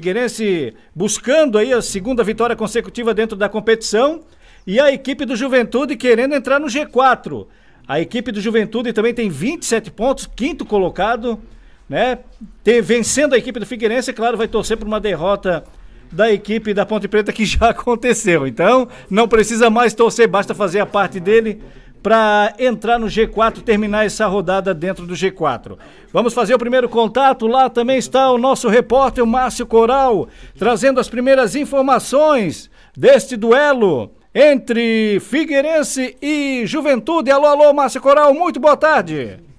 Figueirense buscando aí a segunda vitória consecutiva dentro da competição e a equipe do Juventude querendo entrar no G4. A equipe do Juventude também tem 27 pontos, quinto colocado, né? Tem, vencendo a equipe do Figueirense, claro, vai torcer por uma derrota da equipe da Ponte Preta que já aconteceu. Então, não precisa mais torcer, basta fazer a parte dele para entrar no G4, terminar essa rodada dentro do G4. Vamos fazer o primeiro contato. Lá também está o nosso repórter o Márcio Coral, trazendo as primeiras informações deste duelo entre Figueirense e Juventude. Alô, alô, Márcio Coral, muito boa tarde.